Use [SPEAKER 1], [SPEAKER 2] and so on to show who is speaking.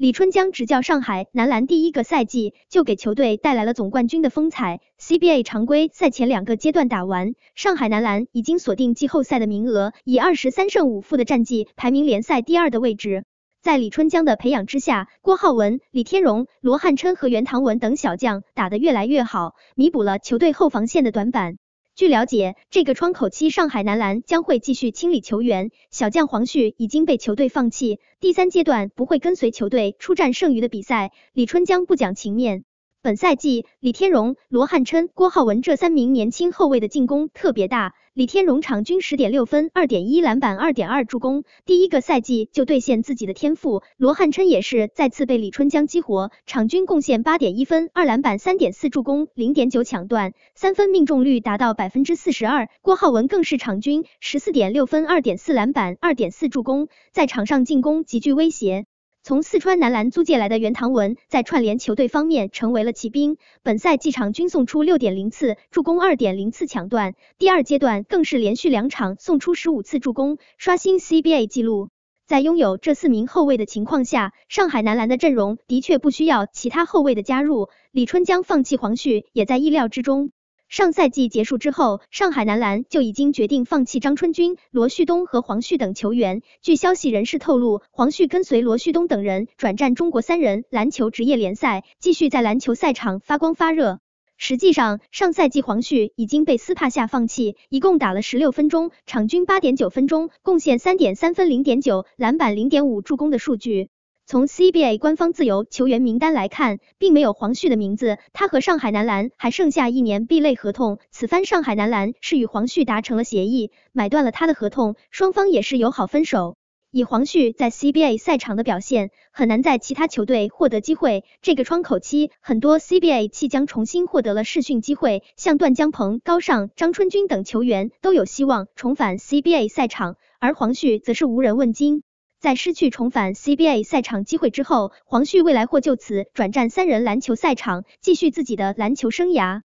[SPEAKER 1] 李春江执教上海男篮第一个赛季就给球队带来了总冠军的风采。CBA 常规赛前两个阶段打完，上海男篮已经锁定季后赛的名额，以二十三胜五负的战绩排名联赛第二的位置。在李春江的培养之下，郭浩文、李天荣、罗汉琛和袁堂文等小将打得越来越好，弥补了球队后防线的短板。据了解，这个窗口期，上海男篮将会继续清理球员，小将黄旭已经被球队放弃，第三阶段不会跟随球队出战剩余的比赛，李春江不讲情面。本赛季，李天荣、罗汉琛、郭浩文这三名年轻后卫的进攻特别大。李天荣场均十点六分、二点一篮板、二点二助攻，第一个赛季就兑现自己的天赋。罗汉琛也是再次被李春江激活，场均贡献八点一分、二篮板、三点四助攻、零点九抢断，三分命中率达到百分之四十二。郭浩文更是场均十四点六分、二点四篮板、二点四助攻，在场上进攻极具威胁。从四川男篮租借来的袁堂文，在串联球队方面成为了奇兵。本赛季场均送出六点零次助攻，二点零次抢断，第二阶段更是连续两场送出十五次助攻，刷新 CBA 纪录。在拥有这四名后卫的情况下，上海男篮的阵容的确不需要其他后卫的加入。李春江放弃黄旭也在意料之中。上赛季结束之后，上海男篮就已经决定放弃张春军、罗旭东和黄旭等球员。据消息人士透露，黄旭跟随罗旭东等人转战中国三人篮球职业联赛，继续在篮球赛场发光发热。实际上，上赛季黄旭已经被斯帕夏放弃，一共打了十六分钟，场均八点九分钟，贡献三点三分、零点九篮板、零点五助攻的数据。从 CBA 官方自由球员名单来看，并没有黄旭的名字。他和上海男篮还剩下一年 B 类合同。此番上海男篮是与黄旭达成了协议，买断了他的合同，双方也是友好分手。以黄旭在 CBA 赛场的表现，很难在其他球队获得机会。这个窗口期，很多 CBA 即将重新获得了试训机会，像段江鹏、高尚、张春军等球员都有希望重返 CBA 赛场，而黄旭则是无人问津。在失去重返 C B A 赛场机会之后，黄旭未来或就此转战三人篮球赛场，继续自己的篮球生涯。